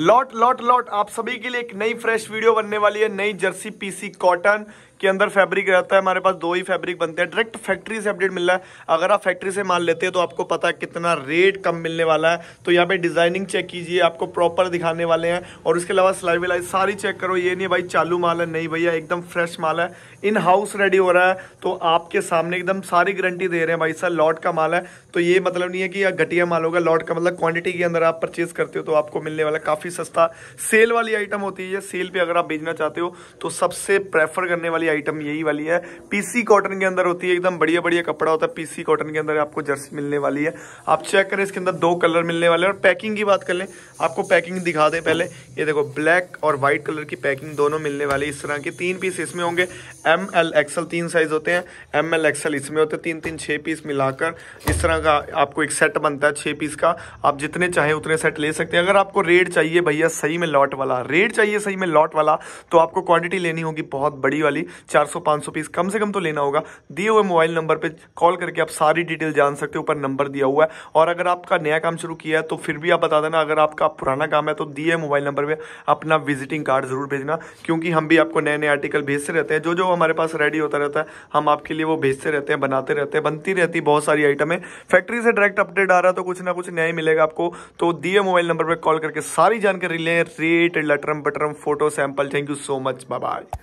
lot lot lot आप सभी के लिए एक नई फ्रेश वीडियो बनने वाली है नई जर्सी पीसी कॉटन कि अंदर फैब्रिक रहता है हमारे पास दो ही फैब्रिक बनते हैं डायरेक्ट फैक्ट्री से अपडेट मिल रहा है अगर आप फैक्ट्री से माल लेते हैं तो आपको पता है कितना रेट कम मिलने वाला है तो यहाँ पे डिजाइनिंग चेक कीजिए आपको प्रॉपर दिखाने वाले हैं और उसके अलावा सिलाई विलाई सारी चेक करो ये नहीं भाई चालू माल है नहीं भैया एकदम फ्रेश माल है इन हाउस रेडी हो रहा है तो आपके सामने एकदम सारी गारंटी दे रहे हैं भाई सर लॉट का माल है तो ये मतलब नहीं है कि घटिया माल होगा लॉट का मतलब क्वांटिटी के अंदर आप परचेज करते हो तो आपको मिलने वाला काफी सस्ता सेल वाली आइटम होती है सेल पे अगर आप बेचना चाहते हो तो सबसे प्रेफर करने वाली आइटम यही वाली है पीसी कॉटन के अंदर होती है एकदम बढ़िया बढ़िया कपड़ा होता है पीसी कॉटन के अंदर आपको जर्सी मिलने वाली है आप चेक करें इसके अंदर दो कलर मिलने वाले और पैकिंग की बात कर लें आपको पैकिंग दिखा दें पहले ये देखो ब्लैक और व्हाइट कलर की पैकिंग दोनों मिलने वाली इस तरह की तीन पीस इसमें होंगे एम एल एक्सएल तीन साइज होते हैं एम एल एक्सएल इसमें होते हैं तीन तीन छः पीस मिलाकर इस तरह का आपको एक सेट बनता है छः पीस का आप जितने चाहें उतने सेट ले सकते हैं अगर आपको रेट चाहिए भैया सही में लॉट वाला रेट चाहिए सही में लॉट वाला तो आपको क्वांटिटी लेनी होगी बहुत बड़ी वाली चार सौ सौ पीस कम से कम तो लेना होगा दिए हुए मोबाइल नंबर पर कॉल करके आप सारी डिटेल जान सकते हो ऊपर नंबर दिया हुआ है और अगर आपका नया काम शुरू किया है तो फिर भी आप बता देना अगर आपका पुराना काम है तो दिए मोबाइल नंबर पर अपना विजिटिंग कार्ड ज़रूर भेजना क्योंकि हम भी आपको नए नए आर्टिकल भेजते रहते हैं जो जो हमारे पास रेडी होता रहता है हम आपके लिए वो भेजते रहते हैं बनाते रहते हैं बनती रहती है बहुत सारी आइटमें फैक्ट्री से डायरेक्ट अपडेट आ रहा है तो कुछ ना कुछ नया ही मिलेगा आपको तो दिए मोबाइल नंबर पर कॉल करके सारी जानकारी लें रेट लटरम बटरम photo sample thank you so much bye